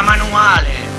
da manuale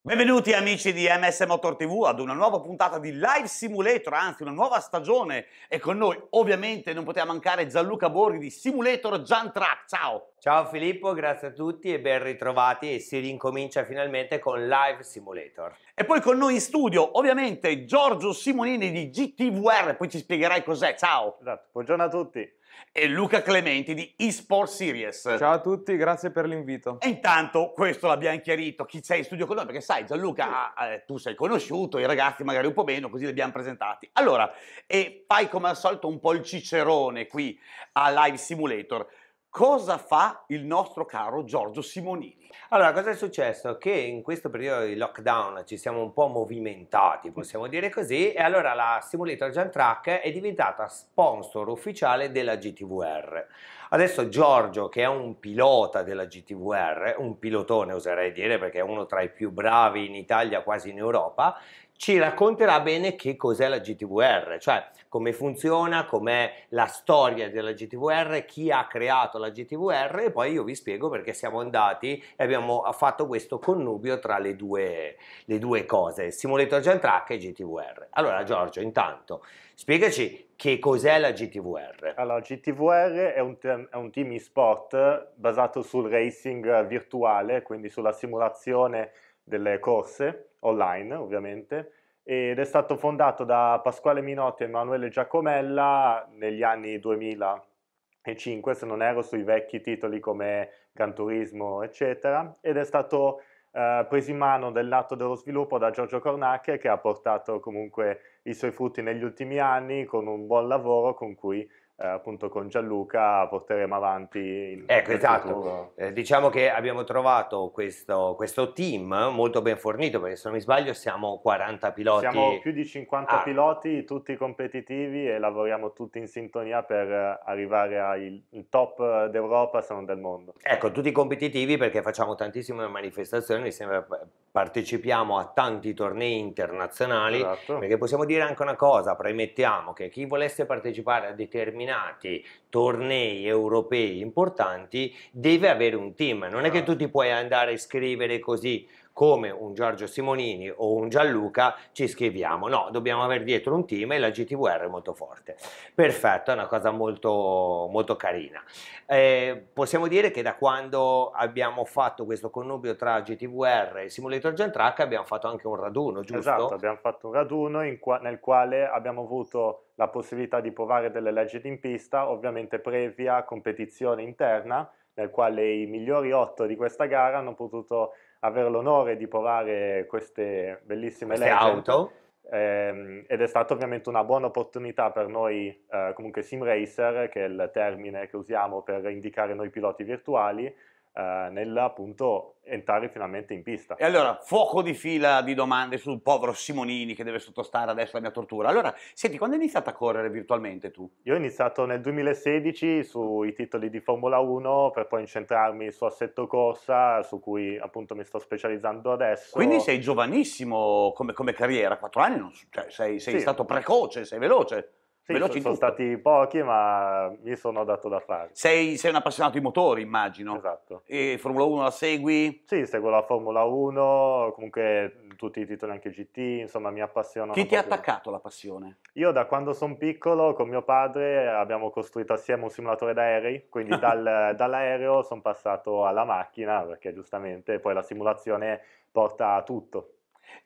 Benvenuti amici di MS Motor TV ad una nuova puntata di Live Simulator, anzi una nuova stagione e con noi ovviamente non poteva mancare Gianluca Borghi di Simulator Gian Track. Ciao! Ciao Filippo, grazie a tutti e ben ritrovati e si rincomincia finalmente con Live Simulator. E poi con noi in studio, ovviamente, Giorgio Simonini di GTVR, poi ci spiegherai cos'è, ciao! Esatto. Buongiorno a tutti! E Luca Clementi di eSport Series. Ciao a tutti, grazie per l'invito. E intanto questo l'abbiamo chiarito, chi c'è in studio con noi, perché sai Gianluca, ah, eh, tu sei conosciuto, i ragazzi magari un po' meno, così li abbiamo presentati. Allora, e fai come al solito un po' il cicerone qui a Live Simulator Cosa fa il nostro caro Giorgio Simonini? Allora, cosa è successo? Che in questo periodo di lockdown ci siamo un po' movimentati, possiamo dire così, e allora la Simulator Jump Track è diventata sponsor ufficiale della GTVR. Adesso Giorgio, che è un pilota della GTVR, un pilotone oserei dire perché è uno tra i più bravi in Italia, quasi in Europa, ci racconterà bene che cos'è la GTVR, cioè come funziona, com'è la storia della GTVR, chi ha creato la GTVR e poi io vi spiego perché siamo andati e abbiamo fatto questo connubio tra le due, le due cose, Simulator Gen Track e GTVR. Allora Giorgio, intanto spiegaci che cos'è la GTVR? Allora, GTVR è un, è un team e-sport basato sul racing virtuale, quindi sulla simulazione delle corse online, ovviamente, ed è stato fondato da Pasquale Minotti e Emanuele Giacomella negli anni 2005, se non ero, sui vecchi titoli come Canturismo, eccetera, ed è stato eh, preso in mano del lato dello sviluppo da Giorgio Cornacchia che ha portato comunque i suoi frutti negli ultimi anni con un buon lavoro con cui eh, appunto con Gianluca porteremo avanti in, ecco, esatto. Eh, diciamo che abbiamo trovato questo, questo, team molto ben fornito, perché se non mi sbaglio siamo 40 piloti. Siamo più di 50 ah. piloti, tutti competitivi e lavoriamo tutti in sintonia per eh, arrivare al top d'Europa, se non del mondo. Ecco, tutti competitivi perché facciamo tantissime manifestazioni, sempre eh, partecipiamo a tanti tornei internazionali, esatto. perché possiamo dire anche una cosa, premettiamo che chi volesse partecipare a determinati determinati tornei europei importanti deve avere un team, non è che certo. tu ti puoi andare a scrivere così come un Giorgio Simonini o un Gianluca ci scriviamo, no, dobbiamo avere dietro un team e la GTVR è molto forte. Perfetto, è una cosa molto, molto carina. Eh, possiamo dire che da quando abbiamo fatto questo connubio tra GTVR e Simulator Gen Track abbiamo fatto anche un raduno, giusto? Esatto, abbiamo fatto un raduno qua, nel quale abbiamo avuto la possibilità di provare delle leggi in pista, ovviamente previa competizione interna, nel quale i migliori otto di questa gara hanno potuto avere l'onore di provare queste bellissime queste legend, auto. Ehm, ed è stata ovviamente una buona opportunità per noi, eh, comunque sim racer, che è il termine che usiamo per indicare noi piloti virtuali, eh, appunto entrare finalmente in pista. E allora, fuoco di fila di domande sul povero Simonini che deve sottostare adesso alla mia tortura. Allora, senti, quando hai iniziato a correre virtualmente tu? Io ho iniziato nel 2016 sui titoli di Formula 1 per poi incentrarmi su assetto corsa, su cui appunto mi sto specializzando adesso. Quindi sei giovanissimo come, come carriera, 4 anni, non, cioè sei, sei sì. stato precoce, sei veloce. Sì, sono, sono stati pochi, ma mi sono dato da fare. Sei, sei un appassionato di motori, immagino. Esatto. E Formula 1 la segui? Sì, seguo la Formula 1, comunque tutti i titoli anche GT, insomma mi appassionano. Chi ti ha attaccato la passione? Io da quando sono piccolo con mio padre abbiamo costruito assieme un simulatore d'aerei, quindi dal, dall'aereo sono passato alla macchina, perché giustamente poi la simulazione porta a tutto.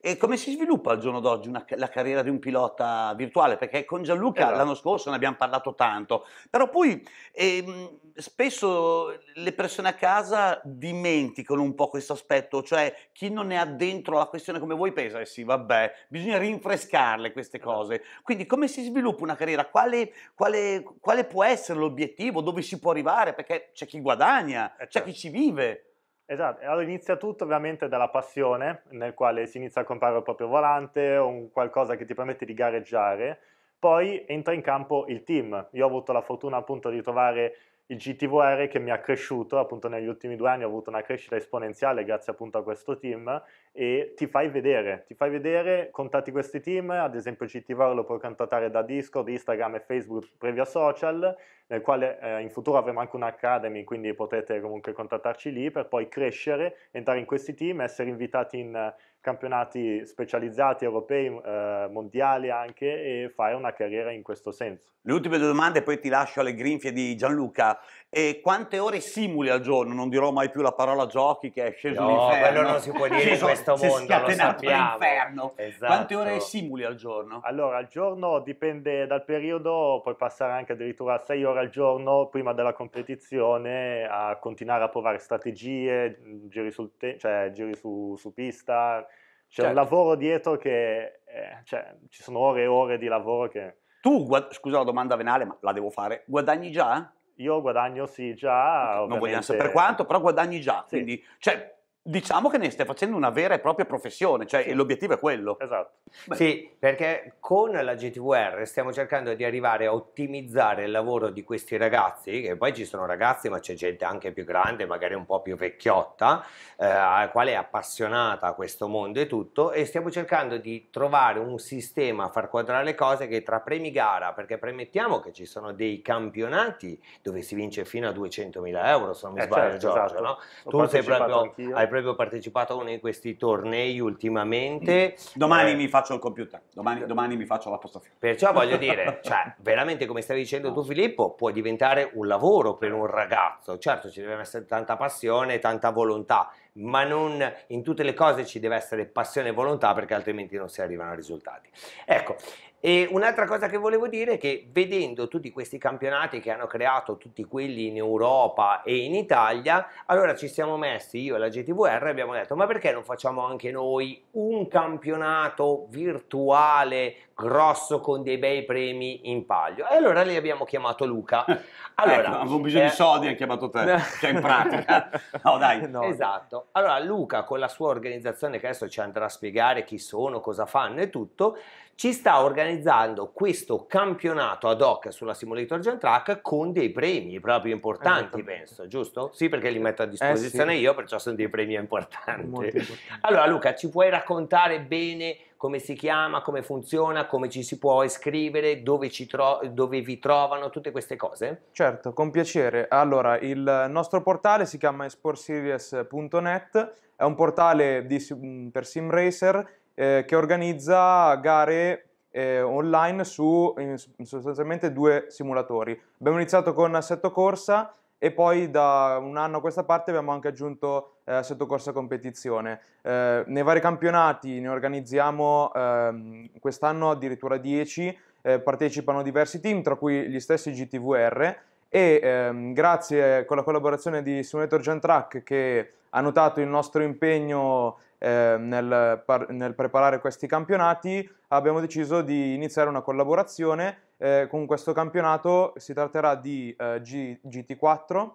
E come si sviluppa al giorno d'oggi una, la carriera di un pilota virtuale? Perché con Gianluca esatto. l'anno scorso ne abbiamo parlato tanto, però poi ehm, spesso le persone a casa dimenticano un po' questo aspetto, cioè chi non è addentro dentro la questione come voi pensa, eh sì, vabbè, bisogna rinfrescarle queste esatto. cose. Quindi come si sviluppa una carriera? Quale, quale, quale può essere l'obiettivo? Dove si può arrivare? Perché c'è chi guadagna, certo. c'è chi certo. ci vive. Esatto, allora inizia tutto ovviamente dalla passione, nel quale si inizia a comprare il proprio volante o un qualcosa che ti permette di gareggiare, poi entra in campo il team. Io ho avuto la fortuna appunto di trovare il GTVR che mi ha cresciuto, appunto negli ultimi due anni ho avuto una crescita esponenziale grazie appunto a questo team e ti fai vedere, ti fai vedere, contatti questi team, ad esempio il GTVR lo puoi contattare da Discord, Instagram e Facebook previa social, nel quale eh, in futuro avremo anche un'academy, quindi potete comunque contattarci lì per poi crescere, entrare in questi team, essere invitati in campionati specializzati europei, eh, mondiali anche e fare una carriera in questo senso. Le ultime due domande poi ti lascio alle grinfie di Gianluca e quante ore simuli al giorno, non dirò mai più la parola giochi che è sceso no, l'inferno. quello non si può dire in questo mondo, si lo sappiamo. Esatto. Quante ore simuli al giorno? Allora, al giorno dipende dal periodo, puoi passare anche addirittura 6 ore al giorno prima della competizione a continuare a provare strategie, mm, giri, sul te- cioè, giri su, su pista, c'è certo. un lavoro dietro che eh, cioè, ci sono ore e ore di lavoro che tu, guad- scusa la domanda venale, ma la devo fare. Guadagni già? Io guadagno sì già. Okay, non vogliamo sapere quanto, però guadagni già. Sì. Quindi, cioè, diciamo che ne stai facendo una vera e propria professione, cioè sì. l'obiettivo è quello. Esatto. Beh. Sì, perché con la GTVR stiamo cercando di arrivare a ottimizzare il lavoro di questi ragazzi, che poi ci sono ragazzi, ma c'è gente anche più grande, magari un po' più vecchiotta, eh, al quale è appassionata a questo mondo e tutto, e stiamo cercando di trovare un sistema, far quadrare le cose che tra premi gara, perché premettiamo che ci sono dei campionati dove si vince fino a 200.000 euro, se non mi eh, sbaglio certo, Giorgio, esatto. no? Tu sei proprio proprio partecipato a uno di questi tornei ultimamente. Mm. Domani eh, mi faccio il computer, domani, eh, domani mi faccio l'appostazione. Perciò voglio dire, cioè, veramente come stavi dicendo no. tu Filippo, può diventare un lavoro per un ragazzo. Certo ci deve essere tanta passione, tanta volontà, ma non in tutte le cose ci deve essere passione e volontà perché altrimenti non si arrivano a risultati. Ecco, e un'altra cosa che volevo dire è che vedendo tutti questi campionati che hanno creato tutti quelli in Europa e in Italia, allora ci siamo messi io e la GTVR e abbiamo detto ma perché non facciamo anche noi un campionato virtuale grosso con dei bei premi in palio. E allora lì abbiamo chiamato Luca. Allora, ecco, avevo bisogno eh, di soldi, hanno chiamato te, no. cioè in pratica. No, dai. No. Esatto. Allora Luca con la sua organizzazione che adesso ci andrà a spiegare chi sono, cosa fanno e tutto, ci sta organizzando questo campionato ad hoc sulla Simulator Gen Track con dei premi proprio importanti, eh, penso, giusto? Sì, perché li metto a disposizione eh, sì. io, perciò sono dei premi importanti. importanti. Allora Luca, ci puoi raccontare bene come si chiama, come funziona, come ci si può iscrivere, dove, tro- dove vi trovano, tutte queste cose? Certo, con piacere. Allora, il nostro portale si chiama esportseries.net, è un portale di, mm, per sim racer eh, che organizza gare eh, online su in, sostanzialmente due simulatori. Abbiamo iniziato con Assetto Corsa e poi da un anno a questa parte abbiamo anche aggiunto eh, sottocorsa competizione. Eh, nei vari campionati ne organizziamo eh, quest'anno addirittura 10, eh, partecipano diversi team, tra cui gli stessi GTVR e ehm, grazie eh, con la collaborazione di Simulator Gentrack che ha notato il nostro impegno ehm, nel, nel, preparare questi campionati abbiamo deciso di iniziare una collaborazione eh, con questo campionato si tratterà di GT4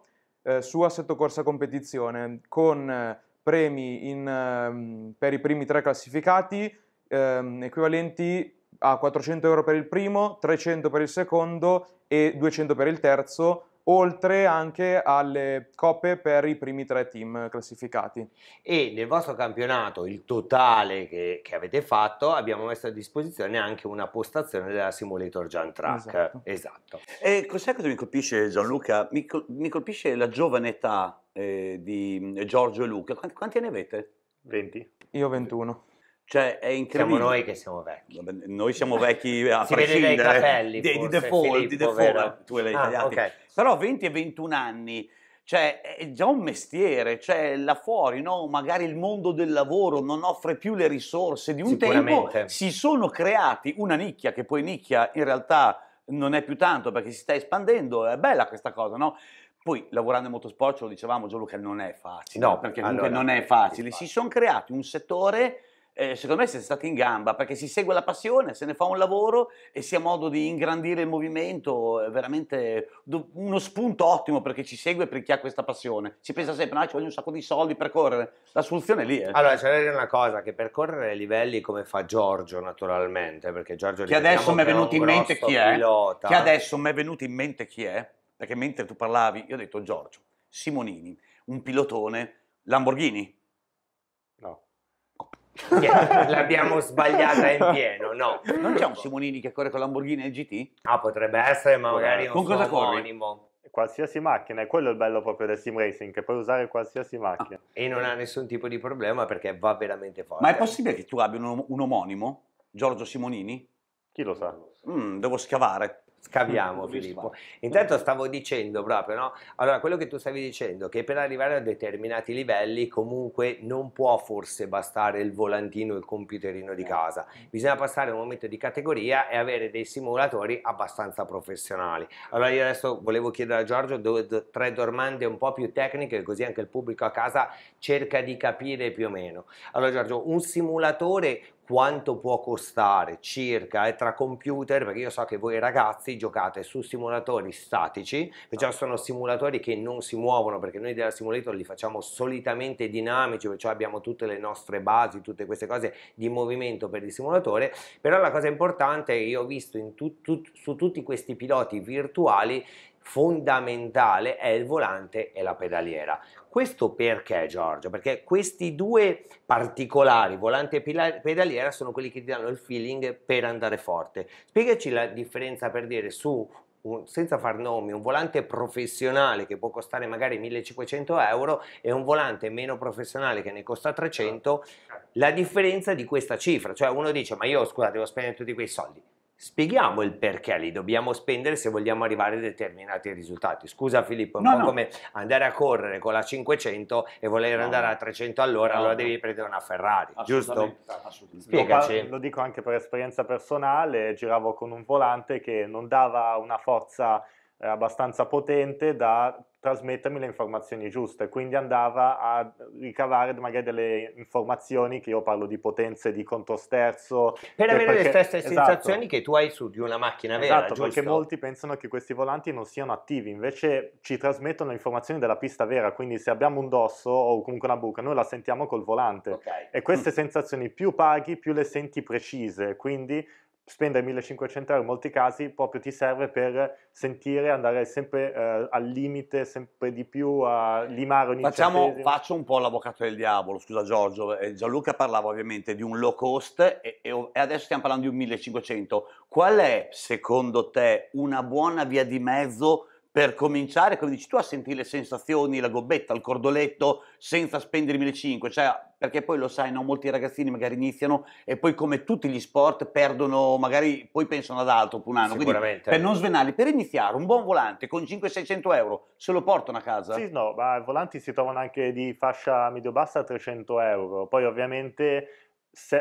eh, su Assetto Corsa Competizione con eh, premi in, ehm, per i primi tre classificati ehm, equivalenti a 400 euro per il primo, 300 per il secondo e 200 per il terzo oltre anche alle coppe per i primi tre team classificati. E nel vostro campionato, il totale che, che avete fatto, abbiamo messo a disposizione anche una postazione della Simulator Jump Track. Esatto. esatto. E cos'è che mi colpisce Gianluca? Mi, col mi colpisce la giovane età eh, di Giorgio e Luca. Quanti, quanti ne avete? 20. Io 21. Cioè, è incredibile. Siamo noi che siamo vecchi. Noi siamo vecchi a si prescindere. Si capelli, di, forse, di default, Filippo, di default. Tu l'hai ah, okay. Però 20 e 21 anni, cioè, è già un mestiere, cioè, là fuori, no? Magari il mondo del lavoro non offre più le risorse di un tempo. Si sono creati una nicchia, che poi nicchia in realtà non è più tanto perché si sta espandendo, è bella questa cosa, no? Poi lavorando in motorsport, ce lo dicevamo Gianluca, non è facile, no, perché comunque allora, non è facile. Si sono creati un settore eh, secondo me siete stati in gamba perché si segue la passione, se ne fa un lavoro e si ha modo di ingrandire il movimento, è veramente uno spunto ottimo per chi ci segue e per chi ha questa passione. Si pensa sempre, no, ci voglio un sacco di soldi per correre, la soluzione è lì. Eh. Allora, c'è da dire una cosa, che per correre ai livelli come fa Giorgio naturalmente, perché Giorgio... Che adesso mi è venuto in mente chi è, pilota. che adesso mi è venuto in mente chi è, perché mentre tu parlavi io ho detto Giorgio, Simonini, un pilotone, Lamborghini, L'abbiamo sbagliata in pieno, no. Non c'è un Simonini che corre con Lamborghini e GT? Ah, potrebbe essere, ma magari un suo omonimo. Qualsiasi macchina, è quello il bello proprio del sim racing, che puoi usare qualsiasi ah. macchina. Ah. E non ha nessun tipo di problema perché va veramente forte. Ma è possibile che tu abbia un, un omonimo? Giorgio Simonini? Chi lo sa? Mm, devo scavare. Scaviamo Filippo. Intanto stavo dicendo proprio, no? Allora, quello che tu stavi dicendo, che per arrivare a determinati livelli comunque non può forse bastare il volantino, il computerino di eh. casa. Bisogna passare a un momento di categoria e avere dei simulatori abbastanza professionali. Allora io adesso volevo chiedere a Giorgio due, tre domande un po' più tecniche, così anche il pubblico a casa cerca di capire più o meno. Allora Giorgio, un simulatore quanto può costare circa è eh, tra computer, perché io so che voi ragazzi giocate su simulatori statici, perciò esatto. sono simulatori che non si muovono, perché noi della simulator li facciamo solitamente dinamici, perciò abbiamo tutte le nostre basi, tutte queste cose di movimento per il simulatore, però la cosa importante è che io ho visto tut, tut, su tutti questi piloti virtuali fondamentale è il volante e la pedaliera. Questo perché Giorgio? Perché questi due particolari, volante e pedaliera, sono quelli che ti danno il feeling per andare forte. Spiegaci la differenza per dire su un, senza far nomi, un volante professionale che può costare magari 1500 euro e un volante meno professionale che ne costa 300, certo. la differenza di questa cifra. Cioè uno dice, ma io scusa, devo spendere tutti quei soldi spieghiamo il perché li dobbiamo spendere se vogliamo arrivare a determinati risultati. Scusa Filippo, è un no, po' no. come andare a correre con la 500 e voler no, andare a 300 all'ora, allora devi prendere una Ferrari, giusto? Assolutamente. Spiegaci. Lo dico anche per esperienza personale, giravo con un volante che non dava una forza eh, abbastanza potente da trasmettermi le informazioni giuste, quindi andava a ricavare magari delle informazioni che io parlo di potenze di controsterzo. Per avere perché, le stesse esatto, sensazioni che tu hai su di una macchina vera, Esatto, giusto? perché molti pensano che questi volanti non siano attivi, invece ci trasmettono le informazioni della pista vera, quindi se abbiamo un dosso o comunque una buca, noi la sentiamo col volante okay. e queste mm. sensazioni più paghi, più le senti precise, quindi spendere 1500 euro in molti casi proprio ti serve per sentire, andare sempre eh, al limite, sempre di più, a limare ogni Facciamo, Faccio un po' l'avvocato del diavolo, scusa Giorgio, eh, Gianluca parlava ovviamente di un low cost e, e, adesso stiamo parlando di un 1500. Qual è, secondo te, una buona via di mezzo per cominciare, come dici tu, a sentire le sensazioni, la gobbetta, il cordoletto, senza spendere 1.500, cioè, perché poi lo sai, no? molti ragazzini magari iniziano e poi come tutti gli sport perdono, magari poi pensano ad altro per un anno, quindi per non svenarli, per iniziare un buon volante con 500-600 euro, se lo portano a casa? Sì, no, ma i volanti si trovano anche di fascia medio-bassa a 300 euro, poi ovviamente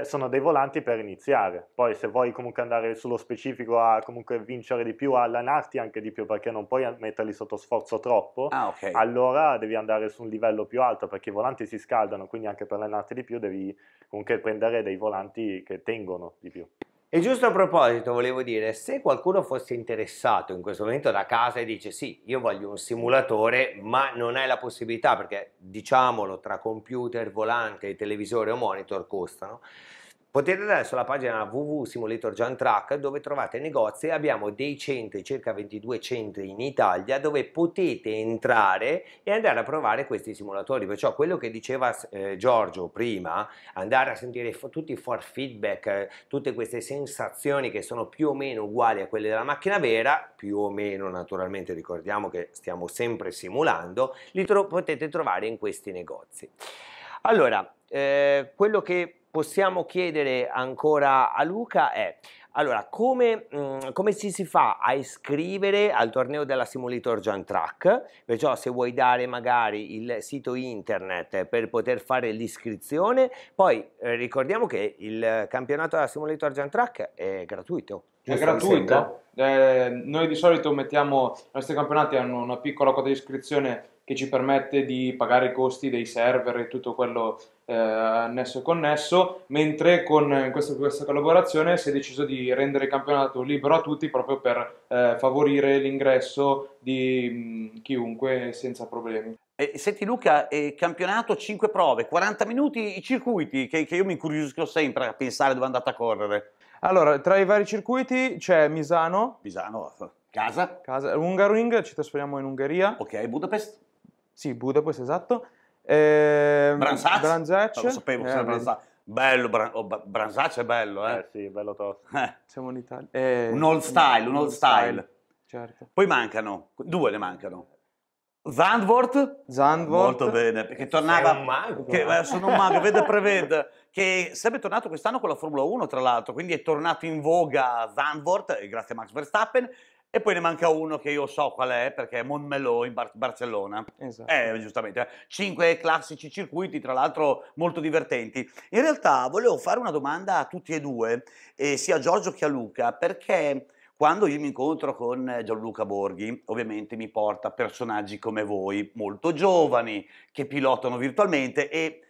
sono dei volanti per iniziare, poi se vuoi comunque andare sullo specifico a comunque vincere di più, a allenarti anche di più perché non puoi metterli sotto sforzo troppo, ah, okay. allora devi andare su un livello più alto perché i volanti si scaldano, quindi anche per allenarti di più devi comunque prendere dei volanti che tengono di più. E giusto a proposito, volevo dire, se qualcuno fosse interessato in questo momento da casa e dice sì, io voglio un simulatore, ma non hai la possibilità perché, diciamolo, tra computer, volante, televisore o monitor costano, Potete andare sulla pagina www.simulatorjohntrack dove trovate negozi, abbiamo dei centri, circa 22 centri in Italia dove potete entrare e andare a provare questi simulatori, perciò quello che diceva eh, Giorgio prima, andare a sentire f- tutti i for feedback, eh, tutte queste sensazioni che sono più o meno uguali a quelle della macchina vera, più o meno naturalmente ricordiamo che stiamo sempre simulando, li tro- potete trovare in questi negozi. Allora, eh, quello che possiamo chiedere ancora a Luca è allora, come, mm, come, ci si fa a iscrivere al torneo della Simulator Joint Track? Perciò se vuoi dare magari il sito internet per poter fare l'iscrizione, poi eh, ricordiamo che il campionato della Simulator Joint Track è gratuito. È gratuito? Eh, noi di solito mettiamo, questi campionati hanno una piccola quota di iscrizione che ci permette di pagare i costi dei server e tutto quello eh, annesso e connesso, mentre con eh, questa, questa, collaborazione si è deciso di rendere il campionato libero a tutti proprio per eh, favorire l'ingresso di mh, mm, chiunque senza problemi. Eh, senti Luca, eh, campionato 5 prove, 40 minuti i circuiti, che, che io mi incuriosisco sempre a pensare dove è andata a correre. Allora, tra i vari circuiti c'è Misano. Misano, casa. Casa, Hungaroring, ci trasferiamo in Ungheria. Ok, Budapest. Sì, Budapest, esatto. Eh, Branzacci? Lo sapevo, eh, Branzacci. Bello, bra- oh, Branzacci è bello, eh? Eh sì, bello tosto. Eh. Siamo in Italia. Eh, un old style, un old style. style. Certo. Poi mancano, due ne mancano. Zandvoort? Zandvoort. Molto bene, perché tornava... Sei un mago. Che, eh, sono un mago, vede prevede, che sarebbe tornato quest'anno con la Formula 1, tra l'altro, quindi è tornato in voga Zandvoort, eh, grazie a Max Verstappen, e poi ne manca uno che io so qual è, perché è Montmeló in Bar Barcellona. Esatto. Eh, giustamente. Cinque classici circuiti, tra l'altro molto divertenti. In realtà volevo fare una domanda a tutti e due, eh, sia a Giorgio che a Luca, perché quando io mi incontro con Gianluca Borghi, ovviamente mi porta personaggi come voi, molto giovani, che pilotano virtualmente e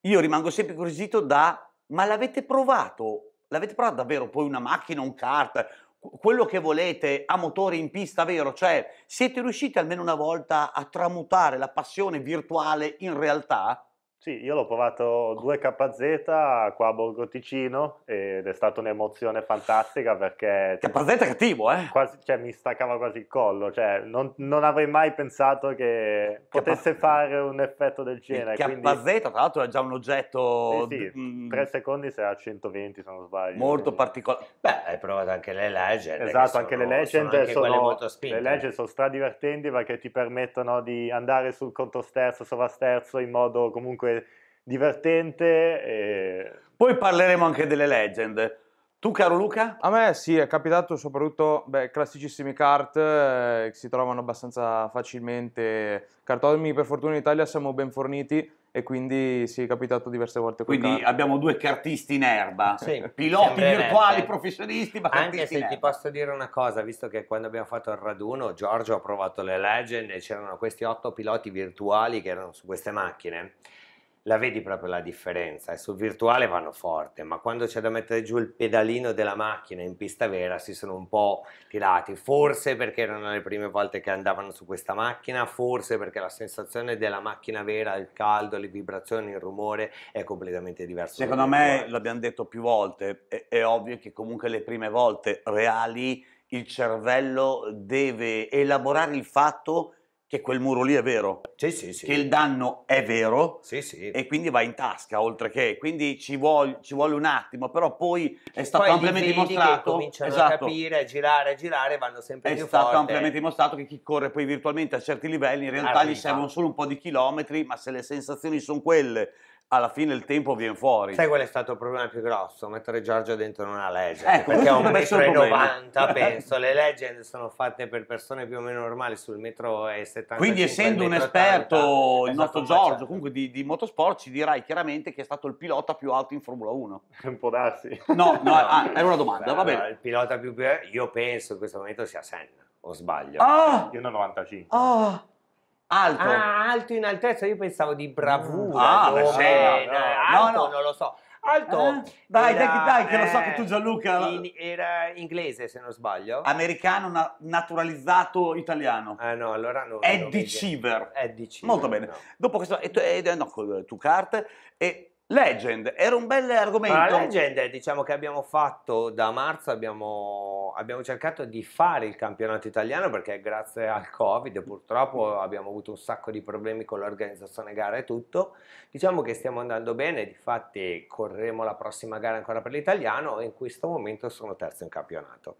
io rimango sempre curiosito da ma l'avete provato? L'avete provato davvero poi una macchina, un kart, quello che volete a motore in pista vero, cioè siete riusciti almeno una volta a tramutare la passione virtuale in realtà? Sì, io l'ho provato 2KZ qua a Borgo Ticino ed è stata un'emozione fantastica perché... KZ è cattivo, eh? Quasi, cioè, mi staccava quasi il collo, cioè, non, non, avrei mai pensato che potesse K... fare un effetto del genere. Il quindi... KZ tra l'altro è già un oggetto... Sì, sì, 3 mm. secondi se a 120 se non sbaglio. Molto particolare. Beh, hai provato anche le legend. Esatto, sono, anche le legend sono, anche sono, le legend sono stradivertenti perché ti permettono di andare sul controsterzo, sovrasterzo in modo comunque comunque divertente. E... Poi parleremo anche delle legend. Tu, caro Luca? A me sì, è capitato soprattutto beh, classicissimi kart eh, che si trovano abbastanza facilmente. Cartomi, per fortuna in Italia siamo ben forniti e quindi sì, è capitato diverse volte. Quindi kart. abbiamo due cartisti in erba, sì, piloti virtuali, professionisti, ma Anche se ti posso dire una cosa, visto che quando abbiamo fatto il raduno, Giorgio ha provato le legend e c'erano questi otto piloti virtuali che erano su queste macchine la vedi proprio la differenza e eh, sul virtuale vanno forte, ma quando c'è da mettere giù il pedalino della macchina in pista vera si sono un po' tirati, forse perché erano le prime volte che andavano su questa macchina, forse perché la sensazione della macchina vera, il caldo, le vibrazioni, il rumore è completamente diverso. Secondo me, l'abbiamo detto più volte, è, è ovvio che comunque le prime volte reali il cervello deve elaborare il fatto che quel muro lì è vero, sì, sì, sì. che il danno è vero e quindi va in tasca oltre che, quindi ci, vuol, ci vuole un attimo, però poi è stato poi ampiamente dimostrato, cominciano esatto, a capire, a girare, a girare, vanno sempre è più È stato ampiamente dimostrato che chi corre poi virtualmente a certi livelli in realtà Arriva. gli servono solo un po' di chilometri, ma se le sensazioni sono quelle alla fine il tempo viene fuori. Sai qual è stato il problema più grosso? Mettere Giorgio dentro una legend, ecco, eh, perché è un metro e 90 penso, le legend sono fatte per persone più o meno normali sul metro e 70. Quindi essendo un esperto 80, il nostro Giorgio comunque di, di, motorsport ci dirai chiaramente che è stato il pilota più alto in Formula 1. Un po' darsi. No, no, no. Ah, era una domanda, Beh, va bene. No, il pilota più, più io penso in questo momento sia Senna, o sbaglio. Ah! Io ne ho 95. Ah! Alto. Ah, alto in altezza, io pensavo di bravura. Ah, no, eh, no, alto, no, no. non lo so. Alto. Eh? Dai, era, dai, che lo so eh, che tu Gianluca... In, era inglese se non sbaglio. Americano na- naturalizzato italiano. Ah no, allora no. Eddie Cheever. Eddie Cheever. Molto bene. No. Dopo questo... E tu, eh, eh, e, no, tu carte. E Legend, era un bel argomento. La Legend, diciamo che abbiamo fatto da marzo, abbiamo, abbiamo, cercato di fare il campionato italiano perché grazie al Covid purtroppo abbiamo avuto un sacco di problemi con l'organizzazione gara e tutto. Diciamo che stiamo andando bene, difatti correremo la prossima gara ancora per l'italiano e in questo momento sono terzo in campionato.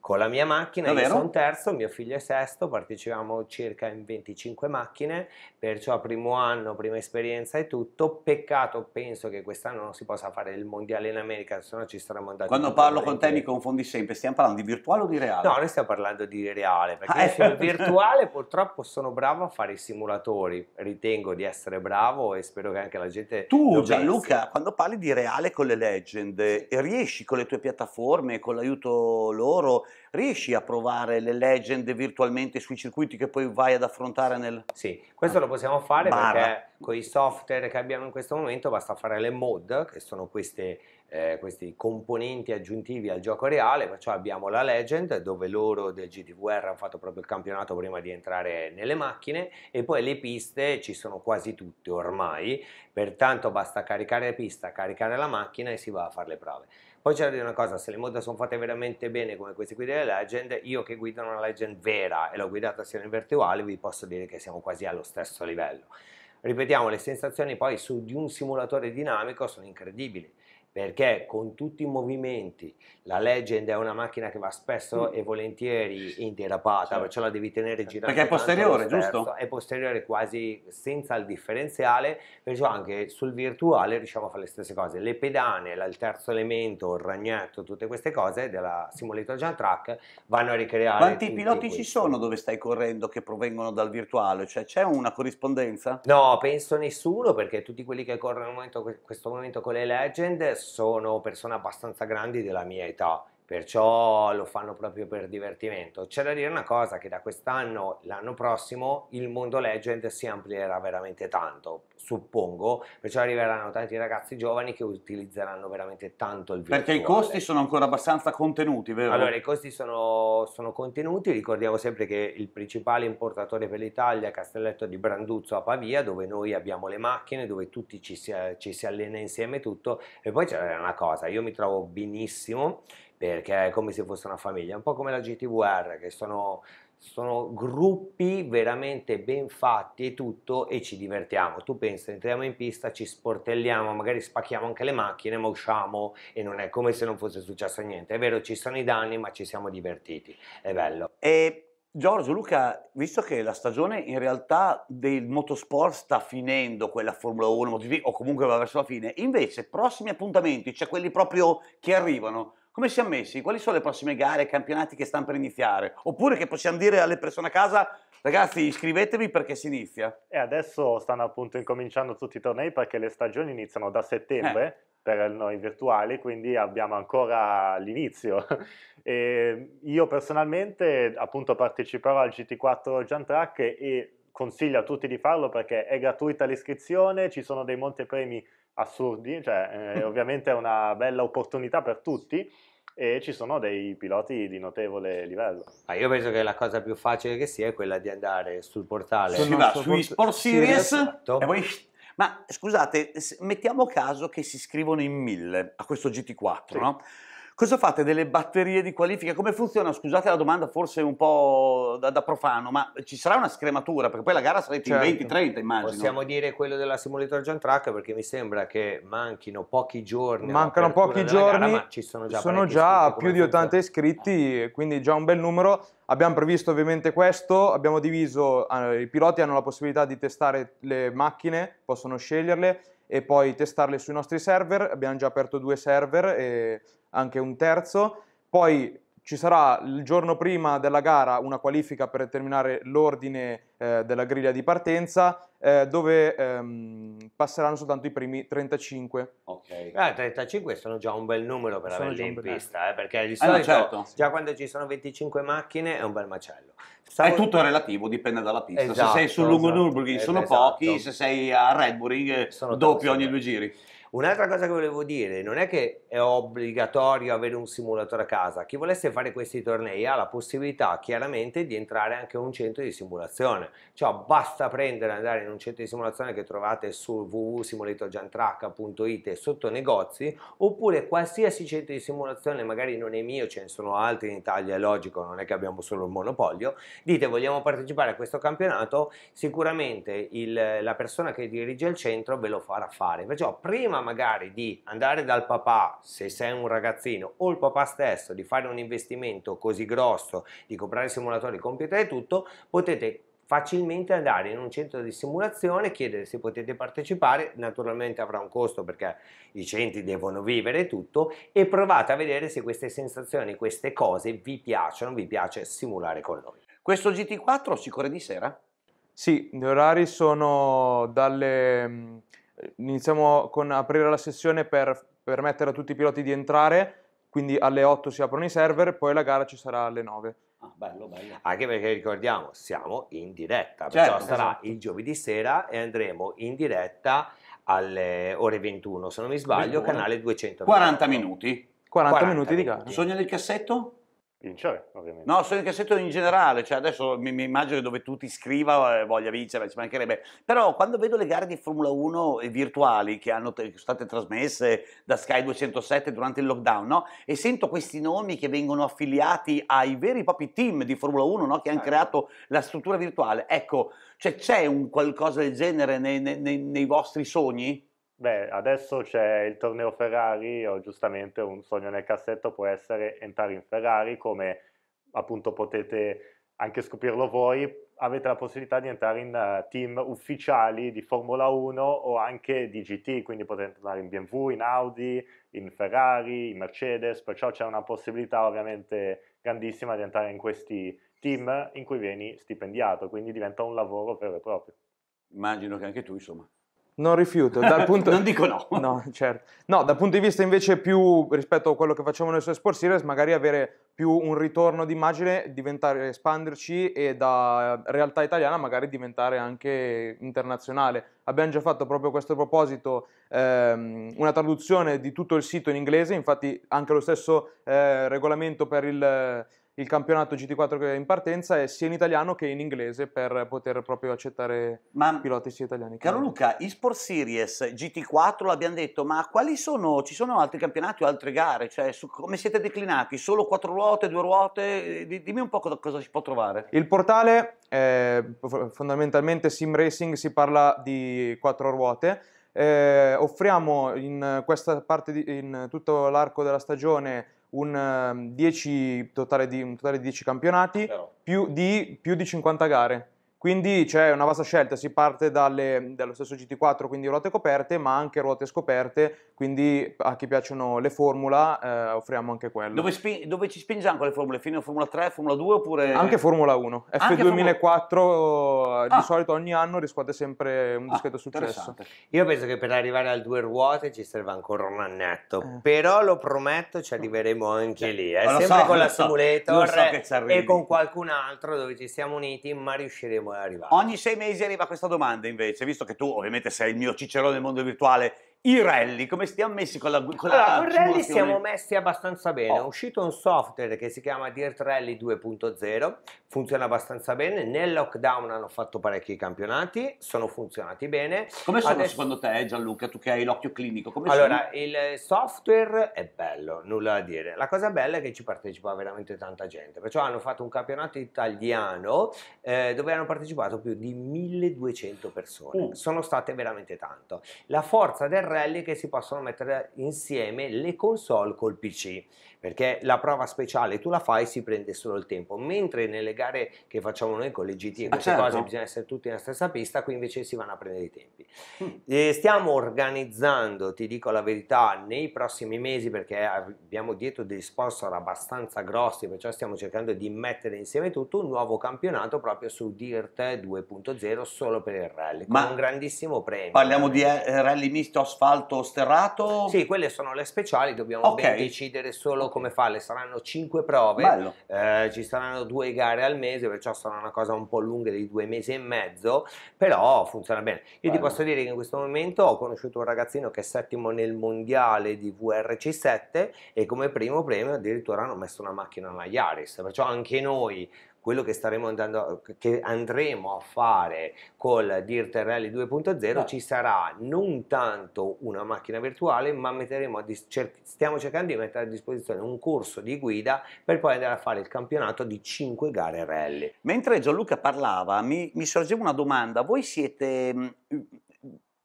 Con la mia macchina Davvero? io sono terzo, mio figlio è sesto, partecipiamo circa in 25 macchine, perciò primo anno, prima esperienza e tutto. Peccato, penso penso che quest'anno non si possa fare il mondiale in America, se no ci saremmo andati. Quando parlo con te mi confondi sempre, stiamo parlando di virtuale o di reale? No, noi stiamo parlando di reale, perché ah, sul eh. virtuale purtroppo sono bravo a fare i simulatori, ritengo di essere bravo e spero che anche la gente... Tu Gianluca, pensi. quando parli di reale con le legend, riesci con le tue piattaforme, con l'aiuto loro riesci a provare le legend virtualmente sui circuiti che poi vai ad affrontare nel... Sì, questo ah. lo possiamo fare barra. perché con i software che abbiamo in questo momento basta fare le mod, che sono queste, eh, questi componenti aggiuntivi al gioco reale, perciò abbiamo la legend dove loro del GDVR hanno fatto proprio il campionato prima di entrare nelle macchine e poi le piste ci sono quasi tutte ormai, pertanto basta caricare la pista, caricare la macchina e si va a fare le prove. Poi c'è da dire una cosa, se le mod sono fatte veramente bene come queste qui delle Legend, io che guido una Legend vera e l'ho guidata sia nel virtuale, vi posso dire che siamo quasi allo stesso livello. Ripetiamo, le sensazioni poi su di un simulatore dinamico sono incredibili perché con tutti i movimenti la legend è una macchina che va spesso mm. e volentieri in derapata, certo. perciò la devi tenere girata. Perché è posteriore, giusto? È posteriore quasi senza il differenziale, perciò anche sul virtuale riusciamo a fare le stesse cose. Le pedane, il terzo elemento, il ragnetto, tutte queste cose della Simulator Jump Track vanno a ricreare. Quanti piloti questi. ci sono dove stai correndo che provengono dal virtuale? Cioè c'è una corrispondenza? No, penso nessuno perché tutti quelli che corrono in questo momento con le legend sono persone abbastanza grandi della mia età perciò lo fanno proprio per divertimento. C'è da dire una cosa che da quest'anno, l'anno prossimo, il mondo legend si amplierà veramente tanto, suppongo, perciò arriveranno tanti ragazzi giovani che utilizzeranno veramente tanto il virtuale. Perché i costi sono ancora abbastanza contenuti, vero? Allora, i costi sono, sono contenuti, ricordiamo sempre che il principale importatore per l'Italia è Castelletto di Branduzzo a Pavia, dove noi abbiamo le macchine, dove tutti ci si, ci si allena insieme tutto, e poi c'è una cosa, io mi trovo benissimo, perché è come se fosse una famiglia, un po' come la GTVR, che sono, sono gruppi veramente ben fatti e tutto e ci divertiamo. Tu pensi, entriamo in pista, ci sportelliamo, magari spacchiamo anche le macchine, ma usciamo e non è come se non fosse successo niente. È vero, ci sono i danni, ma ci siamo divertiti, è bello. E... Giorgio, Luca, visto che la stagione in realtà del motorsport sta finendo, quella Formula 1, MotoGP o comunque va verso la fine, invece prossimi appuntamenti, cioè quelli proprio che arrivano, come siamo messi? Quali sono le prossime gare, campionati che stanno per iniziare? Oppure che possiamo dire alle persone a casa, ragazzi iscrivetevi perché si inizia. E adesso stanno appunto incominciando tutti i tornei perché le stagioni iniziano da settembre. Eh. Per noi virtuali, quindi abbiamo ancora l'inizio. io personalmente, appunto, parteciperò al GT4 Giantrack e consiglio a tutti di farlo perché è gratuita l'iscrizione, ci sono dei montepremi assurdi, cioè, eh, ovviamente è una bella opportunità per tutti e ci sono dei piloti di notevole livello. Ah, io penso che la cosa più facile che sia è quella di andare sul portale si va, sui Sport Series, series esatto. e poi ma scusate, mettiamo caso che si scrivono in mille a questo GT4, sì. no? Cosa fate delle batterie di qualifica? Come funziona? Scusate la domanda, forse un po' da, da profano, ma ci sarà una scrematura? Perché poi la gara sarete certo. in 20-30, immagino. Possiamo dire quello della Simulator jump Track perché mi sembra che manchino pochi giorni. Mancano pochi giorni, gara, ma ci sono già, sono già più di 80 iscritti, quindi già un bel numero. Abbiamo previsto ovviamente questo, abbiamo diviso, eh, i piloti hanno la possibilità di testare le macchine, possono sceglierle e poi testarle sui nostri server, abbiamo già aperto due server e anche un terzo, poi ci sarà il giorno prima della gara una qualifica per determinare l'ordine eh, della griglia di partenza eh, dove ehm, passeranno soltanto i primi 35. Ok. Ah, 35 sono già un bel numero per averli in pista, eh, perché di eh, solito certo. già quando ci sono 25 macchine è un bel macello. Stavo... È tutto relativo, dipende dalla pista. Esatto, se sei esatto, sul lungo esatto. Nürburgring sono esatto. pochi, se sei a Red Bull, eh, sono doppio ogni eh. due giri. Un'altra cosa che volevo dire, non è che è obbligatorio avere un simulatore a casa, chi volesse fare questi tornei ha la possibilità chiaramente di entrare anche in un centro di simulazione, cioè basta prendere e andare in un centro di simulazione che trovate su www.simulatorgiantracca.it e sotto negozi, oppure qualsiasi centro di simulazione, magari non è mio, ce ne sono altri in Italia, è logico, non è che abbiamo solo il monopolio, dite vogliamo partecipare a questo campionato, sicuramente il, la persona che dirige il centro ve lo farà fare, perciò prima prima magari di andare dal papà se sei un ragazzino o il papà stesso di fare un investimento così grosso di comprare simulatori, computer e tutto, potete facilmente andare in un centro di simulazione, chiedere se potete partecipare, naturalmente avrà un costo perché i centri devono vivere tutto e provate a vedere se queste sensazioni, queste cose vi piacciono, vi piace simulare con noi. Questo GT4 si corre di sera? Sì, gli orari sono dalle mm, iniziamo con aprire la sessione per permettere a tutti i piloti di entrare, quindi alle 8 si aprono i server, poi la gara ci sarà alle 9. Ah, bello, bello. Anche perché ricordiamo, siamo in diretta, perciò certo, sarà esatto. il giovedì sera e andremo in diretta alle ore 21, se non mi sbaglio, 21. canale 200. 40 minuti. 40, 40 minuti di gara. Sogno del cassetto? Vincere, cioè, ovviamente. No, sono in cassetto in generale, cioè adesso mi, mi immagino dove tu ti scriva eh, voglia vincere, ci mancherebbe. Però quando vedo le gare di Formula 1 eh, virtuali che, hanno, che state trasmesse da Sky 207 durante il lockdown, no? E sento questi nomi che vengono affiliati ai veri e propri team di Formula 1, no? Che hanno eh. creato la struttura virtuale. Ecco, cioè c'è un qualcosa del genere nei, nei, nei vostri sogni? Beh, adesso c'è il torneo Ferrari, o giustamente un sogno nel cassetto può essere entrare in Ferrari, come appunto potete anche scoprirlo voi, avete la possibilità di entrare in eh, team ufficiali di Formula 1 o anche di GT, quindi potete entrare in BMW, in Audi, in Ferrari, in Mercedes, perciò c'è una possibilità ovviamente grandissima di entrare in questi team in cui vieni stipendiato, quindi diventa un lavoro vero e proprio. Immagino che anche tu, insomma, non rifiuto, dal punto... non dico no. No, certo. No, dal punto di vista invece più rispetto a quello che facciamo nel su Esport Series, magari avere più un ritorno d'immagine, diventare, espanderci e da realtà italiana magari diventare anche internazionale. Abbiamo già fatto proprio a questo proposito ehm, una traduzione di tutto il sito in inglese, infatti anche lo stesso eh, regolamento per il il campionato GT4 che è in partenza è sia in italiano che in inglese per poter proprio accettare ma, piloti sia italiani. Che Caro Luca, eSport Series GT4 l'abbiamo detto, ma quali sono? Ci sono altri campionati o altre gare? Cioè, su, come siete declinati? Solo quattro ruote, due ruote? Dimmi un po' cosa, cosa si può trovare. Il portale è fondamentalmente sim racing, si parla di quattro ruote. Eh, offriamo in questa parte di, in tutto l'arco della stagione un, 10, ehm, totale di, un totale di 10 campionati più di, più di 50 gare. Quindi c'è una vasta scelta, si parte dalle, dallo stesso GT4, quindi ruote coperte, ma anche ruote scoperte quindi a chi piacciono le formula eh, offriamo anche quello. Dove, spi- dove ci spingiamo con le formule? Fino a Formula 3, Formula 2 oppure... Anche Formula 1. F2004 Formula... Eh, di ah. solito ogni anno riscuote sempre un discreto ah, successo. Io penso che per arrivare al due ruote ci serve ancora un annetto, eh. però lo prometto ci arriveremo anche cioè, lì, eh. sempre so, con la so, simulator so e con qualcun altro dove ci siamo uniti, ma riusciremo ad arrivare. Ogni sei mesi arriva questa domanda invece, visto che tu ovviamente sei il mio cicerone del mondo virtuale i rally, come stiamo messi con la con Allora, la con rally siamo messi abbastanza bene. Oh. È uscito un software che si chiama Dirt Rally 2.0, funziona abbastanza bene. Nel lockdown hanno fatto parecchi campionati, sono funzionati bene. Come sono Adesso... secondo te, Gianluca, tu che hai l'occhio clinico? Come allora, sono? il software è bello, nulla da dire. La cosa bella è che ci partecipa veramente tanta gente. Perciò hanno fatto un campionato italiano eh, dove hanno partecipato più di 1200 persone. Uh. Sono state veramente tanto. La forza del carrelli che si possono mettere insieme le console col PC, perché la prova speciale tu la fai e si prende solo il tempo, mentre nelle gare che facciamo noi con le GT e ah, queste ah, certo. cose bisogna essere tutti nella stessa pista, qui invece si vanno a prendere i tempi. Mm. stiamo organizzando, ti dico la verità, nei prossimi mesi perché abbiamo dietro dei sponsor abbastanza grossi, perciò stiamo cercando di mettere insieme tutto un nuovo campionato proprio su Dirt 2.0 solo per il rally, Ma con un grandissimo premio. Parliamo di eh, rally misto asfalto sterrato? Sì, quelle sono le speciali, dobbiamo okay. decidere solo come farle. Saranno 5 prove, eh, ci saranno due gare al mese, perciò sarà una cosa un po' lunga di due mesi e mezzo, però funziona bene. Io Bello. ti posso dire che in questo momento ho conosciuto un ragazzino che è settimo nel mondiale di VRC7 e come primo premio addirittura hanno messo una macchina alla Yaris, perciò anche noi quello che, andando, che andremo a fare col Dirt Rally 2.0 no. ci sarà non tanto una macchina virtuale, ma dis- cer- stiamo cercando di mettere a disposizione un corso di guida per poi andare a fare il campionato di 5 gare rally. Mentre Gianluca parlava, mi, mi sorgeva una domanda. Voi siete mm,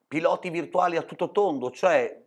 piloti virtuali a tutto tondo, cioè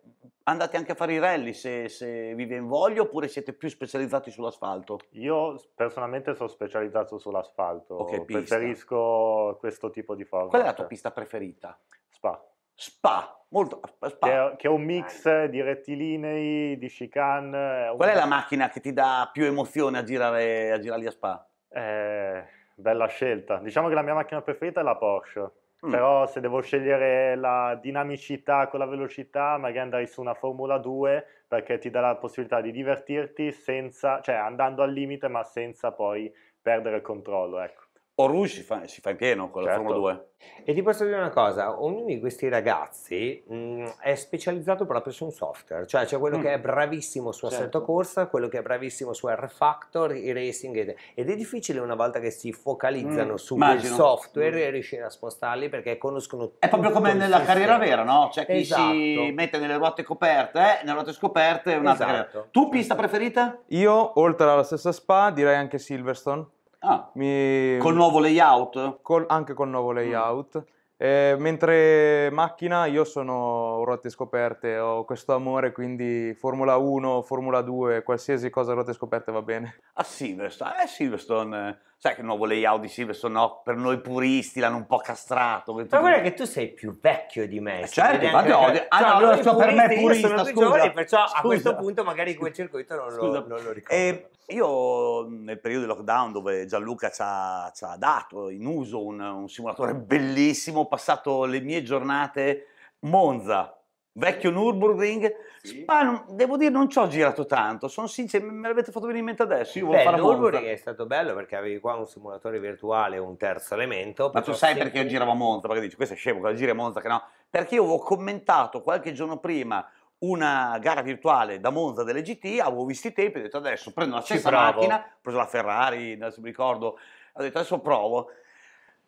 andate anche a fare i rally se, se vi viene voglia oppure siete più specializzati sull'asfalto? Io personalmente sono specializzato sull'asfalto, okay, preferisco questo tipo di forma. Qual è la tua pista preferita? Spa. Spa, molto eh, spa. Che, è un mix di rettilinei, di chicane. Eh, Qual è la macchina che ti dà più emozione a girare, a girare a Spa? Eh, bella scelta. Diciamo che la mia macchina preferita è la Porsche mm. però se devo scegliere la dinamicità con la velocità, magari andrei su una Formula 2 perché ti dà la possibilità di divertirti senza, cioè andando al limite ma senza poi perdere il controllo, ecco o Rouge si fa, si fa in pieno con la Formula 2. Certo. E ti posso dire una cosa, ognuno di questi ragazzi mh, mm, è specializzato proprio su un software, cioè c'è quello mm. che è bravissimo su certo. assetto corsa, quello che è bravissimo su R-Factor, i racing ed, ed, è difficile una volta che si focalizzano mm. su Immagino. quel software mm. riuscire a spostarli perché conoscono tutto. È proprio come nella sistema. carriera vera, no? C'è chi esatto. si mette nelle ruote coperte, eh? nelle ruote scoperte è un'altra esatto. Tu pista preferita? Io, oltre alla stessa Spa, direi anche Silverstone Ah, Mi... Col nuovo layout? Col, anche col nuovo layout. Mm. Eh, mentre macchina io sono ruote scoperte, ho questo amore, quindi Formula 1, Formula 2, qualsiasi cosa ruote scoperte va bene. A Silverstone, eh, Silverstone, sai che il nuovo layout di Silverstone, no, per noi puristi l'hanno un po' castrato. Ma guarda che tu sei più vecchio di me. Eh, cioè, certo, ma no, ah, cioè, no, allora sto per me purista, sono più giovane, perciò scusa. a questo punto magari quel circuito non, lo, non lo ricordo. Eh, io nel periodo di lockdown dove Gianluca ci ha, ci ha dato in uso un, un simulatore bellissimo, ho passato le mie giornate Monza, vecchio Nürburgring. Sì. Ma non, devo dire, non ci ho girato tanto, sono sincero, me l'avete fatto venire in mente adesso. Io Beh, fare Nürburgring Monza. è stato bello perché avevi qua un simulatore virtuale, un terzo elemento. Ma tu sai sempre... perché io giravo a Monza? Perché dici, questo è scemo, cosa giri a Monza che no? Perché io avevo commentato qualche giorno prima una gara virtuale da Monza delle GT, avevo visto i tempi, ho detto adesso prendo la stessa macchina, ho preso la Ferrari, non mi ricordo, ho detto adesso provo.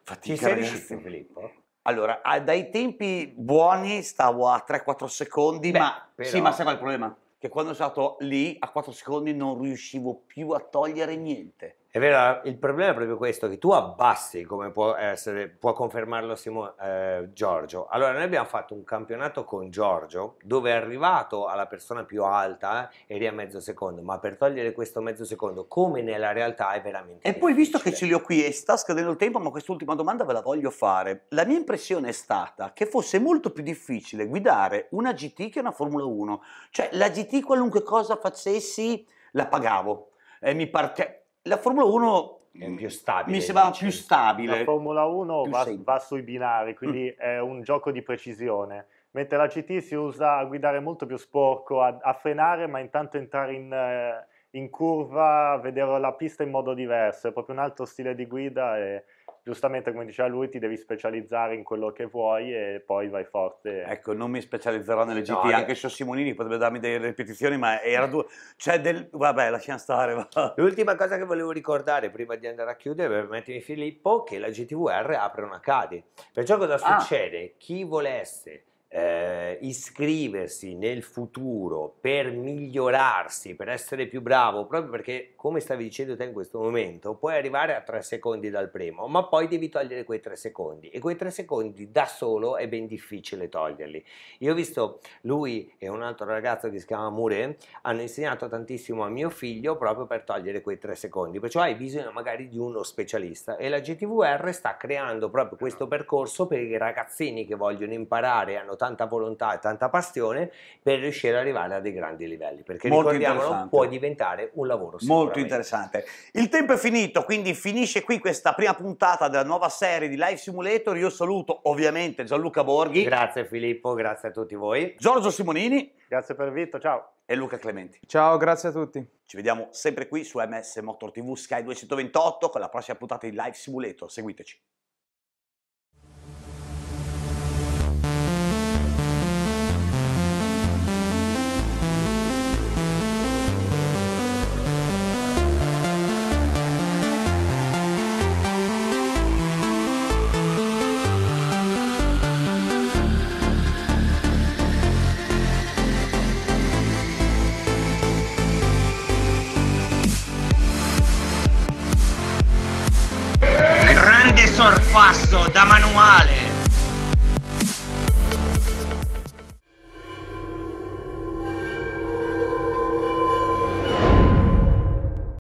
Fatica, Ci sei riuscito Filippo? Allora, dai tempi buoni stavo a 3-4 secondi, Beh, ma però... sì, ma sai qual è il problema? Che quando sono stato lì a 4 secondi non riuscivo più a togliere niente. È vero, il problema è proprio questo, che tu abbassi, come può, essere, può confermarlo Simo, eh, Giorgio. Allora, noi abbiamo fatto un campionato con Giorgio, dove è arrivato alla persona più alta eh, eri a mezzo secondo, ma per togliere questo mezzo secondo, come nella realtà, è veramente E difficile. poi, visto che ce li ho qui e sta scadendo il tempo, ma quest'ultima domanda ve la voglio fare. La mia impressione è stata che fosse molto più difficile guidare una GT che una Formula 1. Cioè, la GT qualunque cosa facessi la pagavo. Eh, mi parte- la Formula 1 è più stabile. Mi sembrava più stabile. La Formula 1 va, va, sui binari, quindi mm. è un gioco di precisione. Mentre la GT si usa a guidare molto più sporco, a, a frenare, ma intanto entrare in, eh, in curva, vedere la pista in modo diverso. È proprio un altro stile di guida. E giustamente come diceva lui ti devi specializzare in quello che vuoi e poi vai forte. Ecco, non mi specializzerò nelle no, anche se Scio Simonini potrebbe darmi delle ripetizioni, ma era due... c'è del... Vabbè, lasciamo stare. Va. L'ultima cosa che volevo ricordare prima di andare a chiudere, per permettimi Filippo, che la GTVR apre una Cadi. Perciò cosa ah. succede? Ah. Chi volesse eh, iscriversi nel futuro per migliorarsi, per essere più bravo, proprio perché, come stavi dicendo te in questo momento, puoi arrivare a tre secondi dal primo, ma poi devi togliere quei tre secondi e quei tre secondi da solo è ben difficile toglierli. Io ho visto lui e un altro ragazzo che si chiama Mure hanno insegnato tantissimo a mio figlio proprio per togliere quei tre secondi, perciò hai bisogno magari di uno specialista e la GTVR sta creando proprio questo percorso per i ragazzini che vogliono imparare, hanno tanta volontà e tanta passione per riuscire ad arrivare a dei grandi livelli, perché Molto ricordiamolo può diventare un lavoro Molto interessante. Il tempo è finito, quindi finisce qui questa prima puntata della nuova serie di Live Simulator. Io saluto ovviamente Gianluca Borghi. Grazie Filippo, grazie a tutti voi. Giorgio Simonini. Grazie per Vitto, ciao. E Luca Clementi. Ciao, grazie a tutti. Ci vediamo sempre qui su MS Motor TV Sky 228 con la prossima puntata di Live Simulator. Seguiteci.